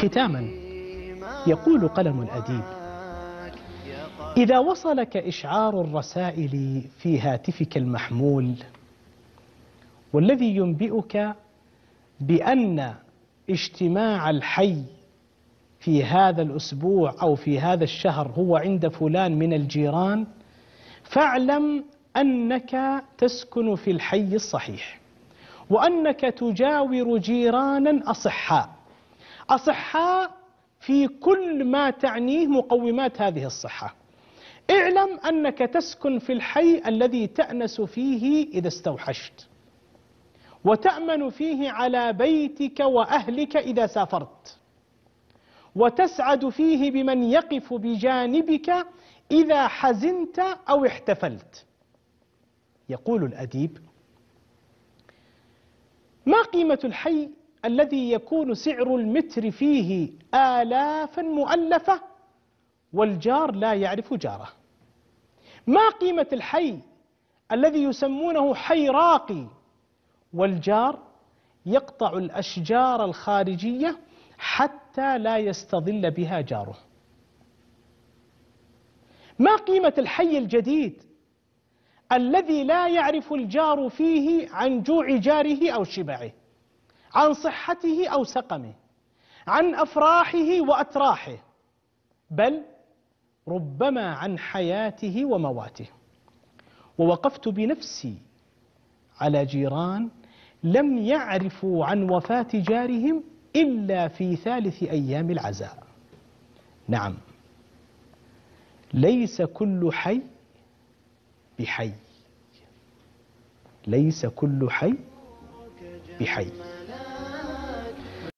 ختاما يقول قلم الأديب إذا وصلك إشعار الرسائل في هاتفك المحمول والذي ينبئك بأن اجتماع الحي في هذا الأسبوع أو في هذا الشهر هو عند فلان من الجيران فاعلم أنك تسكن في الحي الصحيح وأنك تجاور جيرانا أصحاء أصحاء في كل ما تعنيه مقومات هذه الصحة اعلم أنك تسكن في الحي الذي تأنس فيه إذا استوحشت وتأمن فيه على بيتك وأهلك إذا سافرت وتسعد فيه بمن يقف بجانبك إذا حزنت أو احتفلت يقول الأديب ما قيمة الحي الذي يكون سعر المتر فيه آلافا مؤلفة والجار لا يعرف جاره ما قيمة الحي الذي يسمونه حي راقي والجار يقطع الأشجار الخارجية حتى لا يستظل بها جاره ما قيمة الحي الجديد الذي لا يعرف الجار فيه عن جوع جاره أو شبعه عن صحته أو سقمه عن أفراحه وأتراحه بل ربما عن حياته ومواته ووقفت بنفسي على جيران لم يعرفوا عن وفاة جارهم إلا في ثالث أيام العزاء نعم ليس كل حي بحي ليس كل حي بحي